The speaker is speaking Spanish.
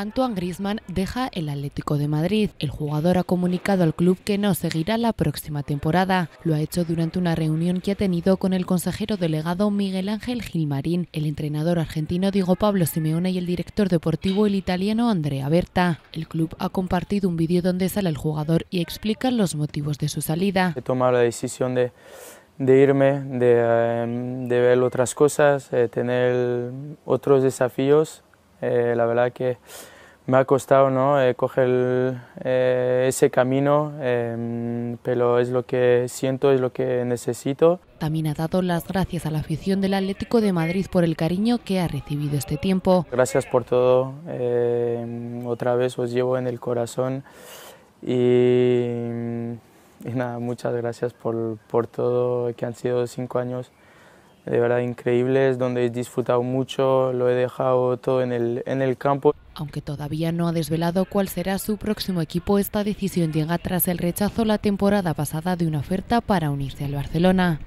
Antoine Grisman deja el Atlético de Madrid. El jugador ha comunicado al club que no seguirá la próxima temporada. Lo ha hecho durante una reunión que ha tenido con el consejero delegado Miguel Ángel Gilmarín, el entrenador argentino Diego Pablo Simeone y el director deportivo el italiano Andrea Berta. El club ha compartido un vídeo donde sale el jugador y explica los motivos de su salida. He tomado la decisión de irme, de, eh, de, ver otras cosas, de eh, tener otros desafíos eh, la verdad que me ha costado ¿no? Eh, coger eh, ese camino, em, pero es lo que siento, es lo que necesito. También ha dado las gracias a la afición del Atlético de Madrid por el cariño que ha recibido este tiempo. Gracias por todo, em, otra vez os llevo en el corazón y, nada, muchas gracias por, por todo, que han sido cinco años de verdad increíbles, donde he disfrutado mucho, lo he dejado todo en el, en el campo. Aunque todavía no ha desvelado cuál será su próximo equipo, esta decisión llega tras el rechazo la temporada pasada de una oferta para unirse al Barcelona.